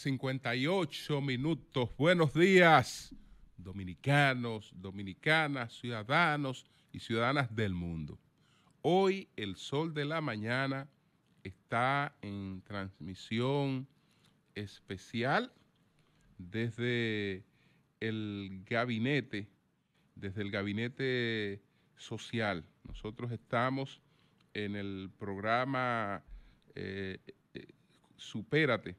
58 minutos. Buenos días, dominicanos, dominicanas, ciudadanos y ciudadanas del mundo. Hoy el sol de la mañana está en transmisión especial desde el gabinete, desde el gabinete social. Nosotros estamos en el programa eh, eh Supérate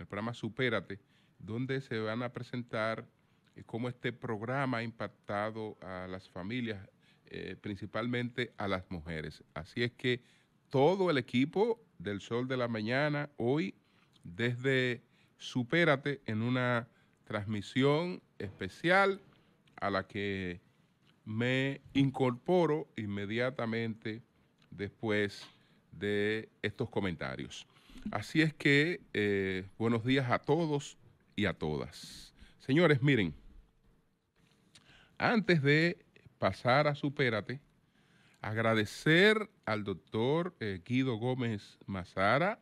el programa Supérate, donde se van a presentar eh, cómo este programa ha impactado a las familias, eh, principalmente a las mujeres. Así es que todo el equipo del Sol de la Mañana hoy, desde Supérate, en una transmisión especial a la que me incorporo inmediatamente después de estos comentarios. Así es que eh, buenos días a todos y a todas. Señores, miren, antes de pasar a Supérate, agradecer al doctor eh, Guido Gómez Mazara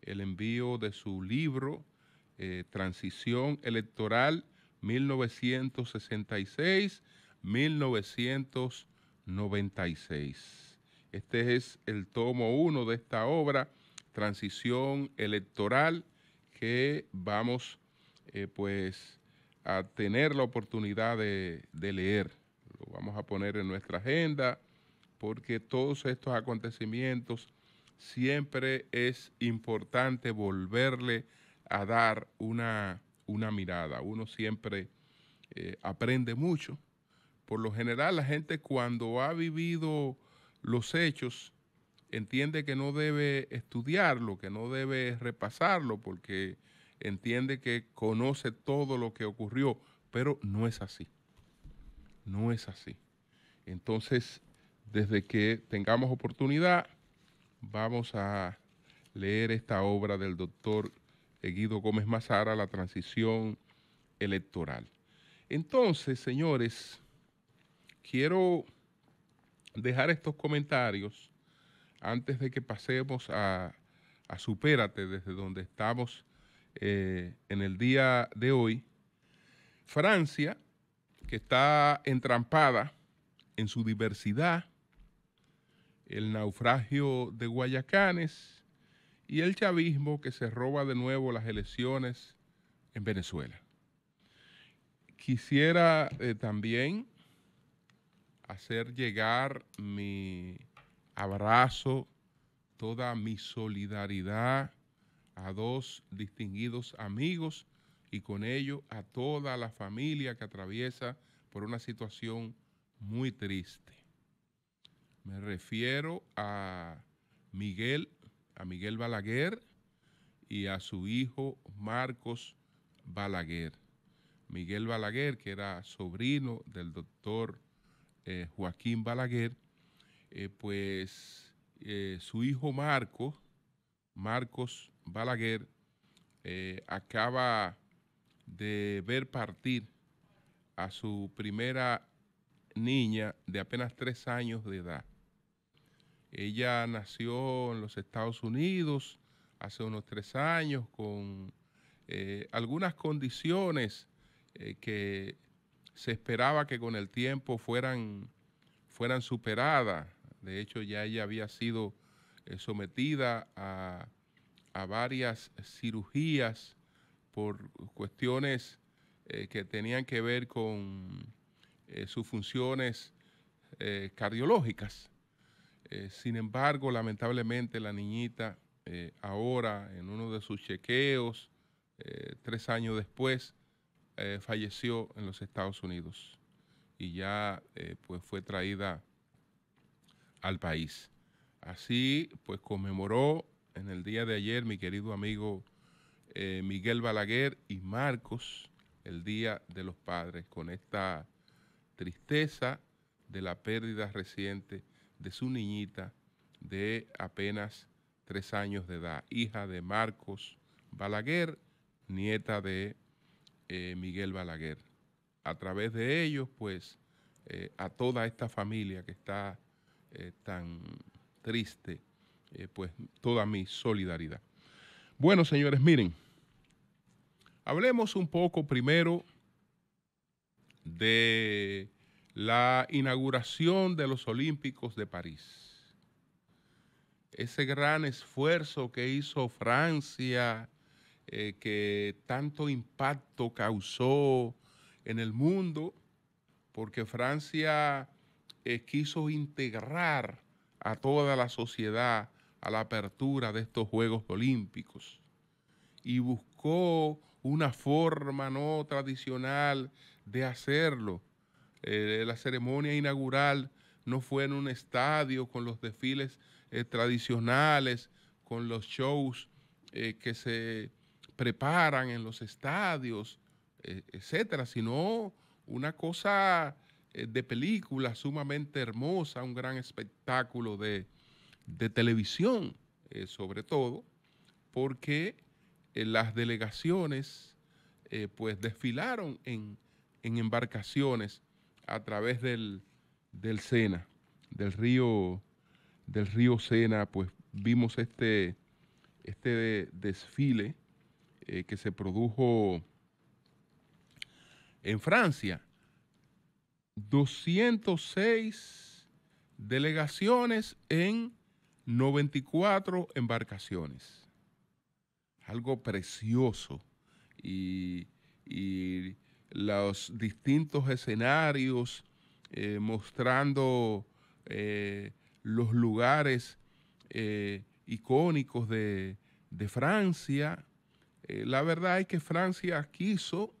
el envío de su libro eh, Transición Electoral 1966-1996. Este es el tomo 1 de esta obra transición electoral que vamos eh, pues a tener la oportunidad de, leer. Lo vamos a poner en nuestra agenda porque todos estos acontecimientos siempre es importante volverle a dar una, mirada. Uno siempre eh, aprende mucho. Por lo general la gente cuando ha vivido los hechos entiende que no debe estudiarlo, que no debe repasarlo, porque entiende que conoce todo lo que ocurrió, pero no es así. No es así. Entonces, desde que tengamos oportunidad, vamos a leer esta obra del doctor Eguido Gómez Mazara, La Transición Electoral. Entonces, señores, quiero dejar estos comentarios antes de que pasemos a, a Supérate, desde donde estamos eh, en el día de hoy, Francia, que está entrampada en su diversidad, el naufragio de Guayacanes y el chavismo que se roba de nuevo las elecciones en Venezuela. Quisiera eh, también hacer llegar mi abrazo, toda mi solidaridad a dos distinguidos amigos y con ello a toda la familia que atraviesa por una situación muy triste. Me refiero a Miguel, a Miguel Balaguer y a su hijo Marcos Balaguer. Miguel Balaguer, que era sobrino del doctor eh, Joaquín Balaguer, eh, pues eh, su hijo Marco, Marcos Balaguer, eh, acaba de ver partir a su primera niña de apenas tres años de edad. Ella nació en los Estados Unidos hace unos tres años con algunas condiciones que se esperaba que con el tiempo fueran, fueran superadas. De hecho, ya ella había sido eh, sometida a, varias cirugías por cuestiones eh, que tenían que ver con eh, sus funciones cardiológicas. sin embargo, lamentablemente la niñita ahora en uno de sus chequeos, tres años después, falleció en los Estados Unidos y ya pues fue traída al país. Así pues conmemoró en el día de ayer mi querido amigo eh, Miguel Balaguer y Marcos el Día de los Padres con esta tristeza de la pérdida reciente de su niñita de apenas tres años de edad, hija de Marcos Balaguer, nieta de eh, Miguel Balaguer. A través de ellos, pues, eh, a toda esta familia que está eh, tan triste, eh, pues toda mi solidaridad. Bueno, señores, miren, hablemos un poco primero de la inauguración de los Olímpicos de París. Ese gran esfuerzo que hizo Francia, eh, que tanto impacto causó en el mundo, porque Francia eh, quiso integrar a toda la sociedad a la apertura de estos Juegos Olímpicos y buscó una forma no tradicional de hacerlo. Eh, la ceremonia inaugural no fue en un estadio con los desfiles eh, tradicionales, con los shows que se preparan en los estadios, etcétera, sino una cosa eh, de película sumamente hermosa, un gran espectáculo de, televisión, eh, sobre todo, porque eh, las delegaciones pues desfilaron en, embarcaciones a través del, Sena, del río, del río Sena, pues vimos este, este desfile que se produjo en Francia 206 delegaciones en 94 embarcaciones. Algo precioso. Y, los distintos escenarios eh, mostrando eh, los lugares eh, icónicos de, de Francia. la verdad es que Francia quiso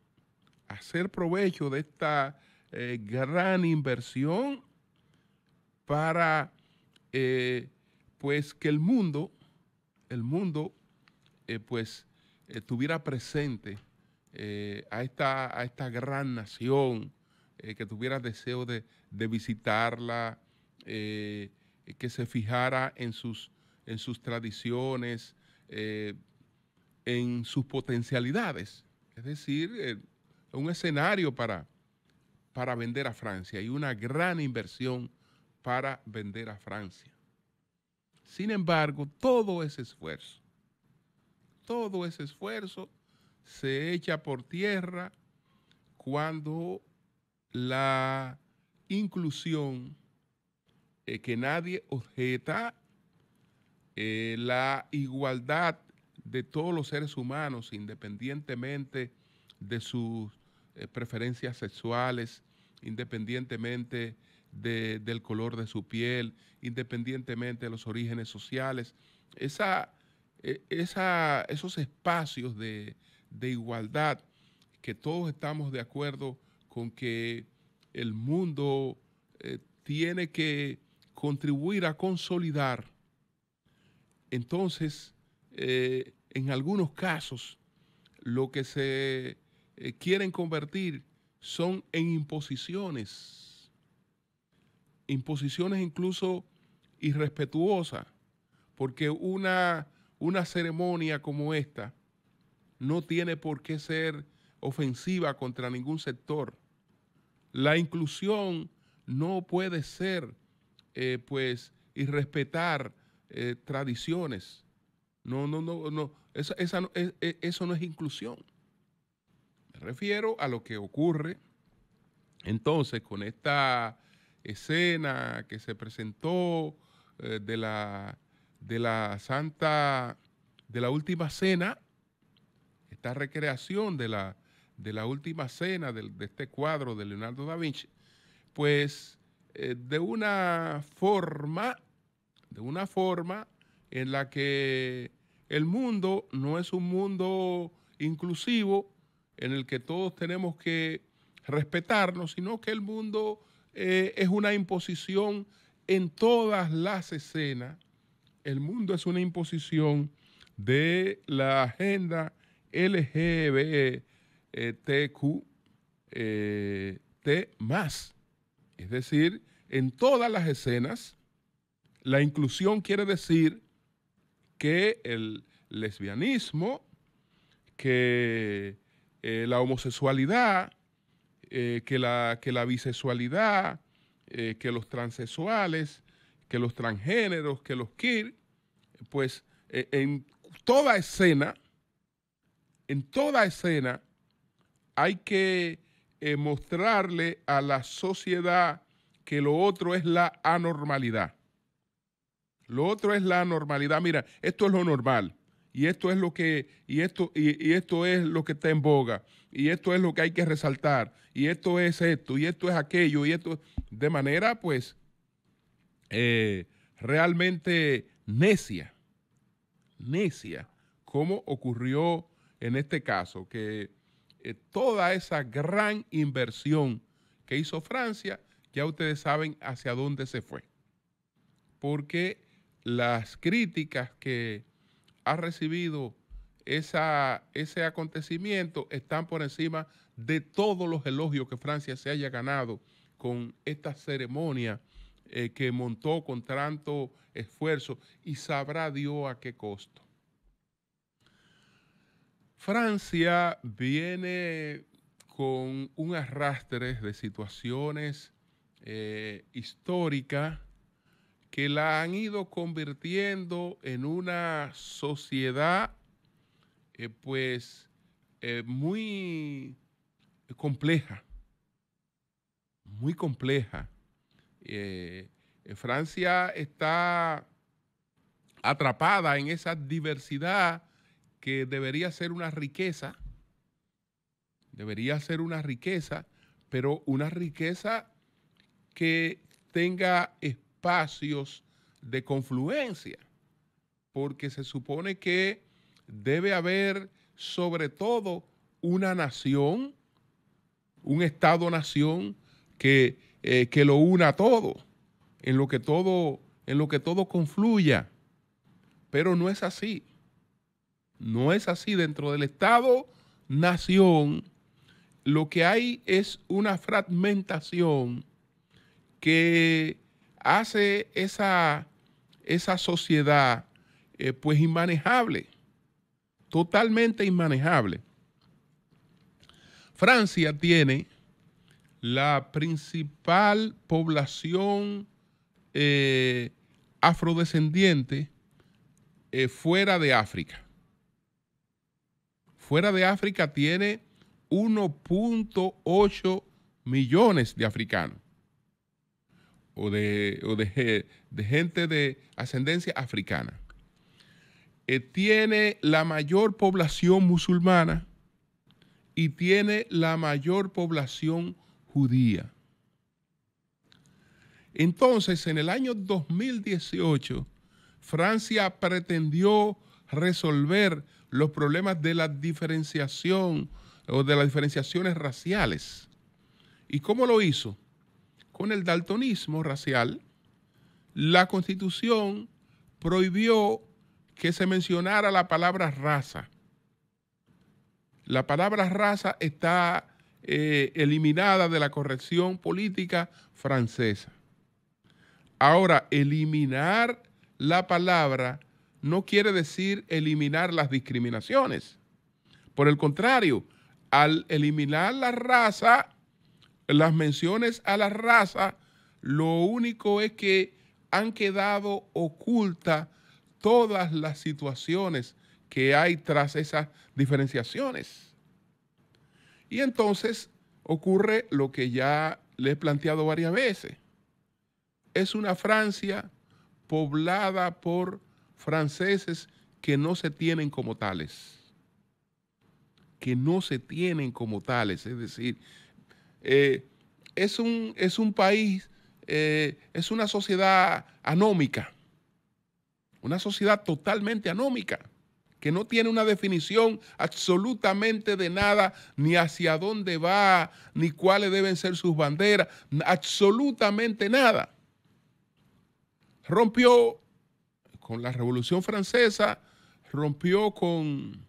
hacer provecho de esta eh, gran inversión para eh, pues que el mundo, el mundo eh, pues tuviera presente a, esta, a esta gran nación, que tuviera deseo de, de visitarla, que se fijara en sus, en sus tradiciones, en sus potencialidades. Es decir, un escenario para, para vender a Francia y una gran inversión para vender a Francia. Sin embargo, todo ese esfuerzo, todo ese esfuerzo se echa por tierra cuando la inclusión eh, que nadie objeta, eh, la igualdad de todos los seres humanos, independientemente de sus eh, preferencias sexuales, independientemente del color de su piel, independientemente de los orígenes sociales. Esa, eh, esos espacios de, igualdad que todos estamos de acuerdo con que el mundo eh, tiene que contribuir a consolidar. Entonces, en algunos casos, lo que se eh, quieren convertir son en imposiciones, imposiciones incluso irrespetuosas, porque una, una ceremonia como esta no tiene por qué ser ofensiva contra ningún sector. La inclusión no puede ser, eh, pues, irrespetar eh, tradiciones. No, no, no, no. E, e, eso no es inclusión refiero a lo que ocurre entonces con esta escena que se presentó eh, de, la, de la Santa, de la Última Cena, esta recreación de la, de la Última Cena de, este cuadro de Leonardo da Vinci, pues eh, de una forma, de una forma en la que el mundo no es un mundo inclusivo, en el que todos tenemos que respetarnos, sino que el mundo eh, es una imposición en todas las escenas. El mundo es una imposición de la agenda LGBTQ, eh, más. Es decir, en todas las escenas, la inclusión quiere decir que el lesbianismo, que eh, la homosexualidad, eh, que, la, que la bisexualidad, eh, que los transexuales, que los transgéneros, que los queer, pues en toda escena, en toda escena hay que mostrarle a la sociedad que lo otro es la anormalidad. Lo otro es la anormalidad. Mira, esto es lo normal y esto es lo que y esto y, esto es lo que está en boga y esto es lo que hay que resaltar y esto es esto y esto es aquello y esto de manera pues eh, realmente necia necia como ocurrió en este caso que eh, toda esa gran inversión que hizo Francia ya ustedes saben hacia dónde se fue porque las críticas que ha recibido esa, ese acontecimiento están por encima de todos los elogios que Francia se haya ganado con esta ceremonia eh, que montó con tanto esfuerzo y sabrá Dios a qué costo. Francia viene con un arrastre de situaciones eh, históricas que la han ido convirtiendo en una sociedad eh, pues eh, muy compleja, muy compleja. Eh, Francia está atrapada en esa diversidad que debería ser una riqueza, debería ser una riqueza, pero una riqueza que tenga espacios de confluencia, porque se supone que debe haber sobre todo una nación, un Estado-nación que, eh, que, lo una todo, en lo que todo, en lo que todo confluya. Pero no es así. No es así. Dentro del Estado-nación, lo que hay es una fragmentación que hace esa, esa sociedad eh, pues inmanejable, totalmente inmanejable. Francia tiene la principal población eh, afrodescendiente eh, fuera de África. Fuera de África tiene 1.8 millones de africanos o de, de, gente de ascendencia africana, eh, tiene la mayor población musulmana y tiene la mayor población judía. Entonces, en el año 2018, Francia pretendió resolver los problemas de la diferenciación o de las diferenciaciones raciales. ¿Y cómo lo hizo? con el daltonismo racial, la constitución prohibió que se mencionara la palabra raza. La palabra raza está eh, eliminada de la corrección política francesa. Ahora, eliminar la palabra no quiere decir eliminar las discriminaciones. Por el contrario, al eliminar la raza, las menciones a la raza, lo único es que han quedado ocultas todas las situaciones que hay tras esas diferenciaciones. Y entonces ocurre lo que ya le he planteado varias veces. Es una Francia poblada por franceses que no se tienen como tales. Que no se tienen como tales. Es decir, eh, es, un, es, un, país, eh, es una sociedad anómica, una sociedad totalmente anómica, que no tiene una definición absolutamente de nada, ni hacia dónde va, ni cuáles deben ser sus banderas, absolutamente nada. Rompió con la Revolución Francesa, rompió con,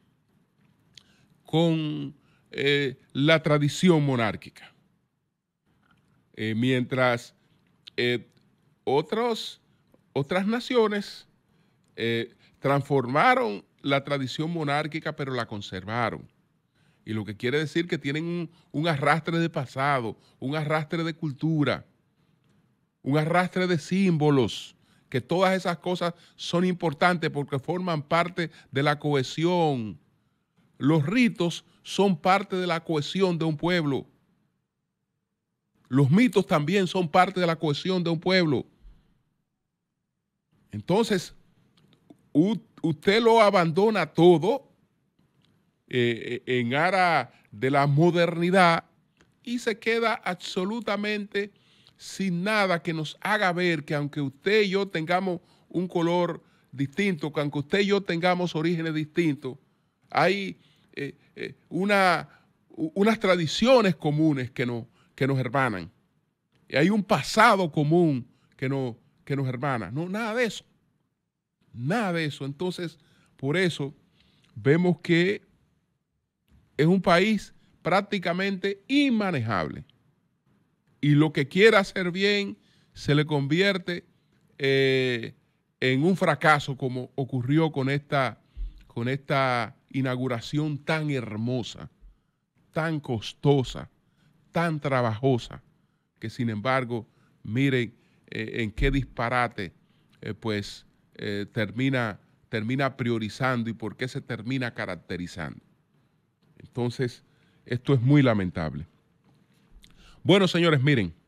con eh, la tradición monárquica. Eh, mientras eh, otros, otras naciones eh, transformaron la tradición monárquica, pero la conservaron. Y lo que quiere decir que tienen un arrastre de pasado, un arrastre de cultura, un arrastre de símbolos, que todas esas cosas son importantes porque forman parte de la cohesión. Los ritos son parte de la cohesión de un pueblo los mitos también son parte de la cohesión de un pueblo. Entonces, usted lo abandona todo eh, en aras de la modernidad y se queda absolutamente sin nada que nos haga ver que aunque usted y yo tengamos un color distinto, que aunque usted y yo tengamos orígenes distintos, hay eh, eh, unas tradiciones comunes que no que nos hermanan. Y hay un pasado común que, no, que nos hermana. No, nada de eso. Nada de eso. Entonces, por eso vemos que es un país prácticamente inmanejable. Y lo que quiera hacer bien se le convierte eh, en un fracaso, como ocurrió con esta, con esta inauguración tan hermosa, tan costosa, tan trabajosa que sin embargo, miren eh, en qué disparate eh, pues eh, termina, termina priorizando y por qué se termina caracterizando. Entonces, esto es muy lamentable. Bueno, señores, miren.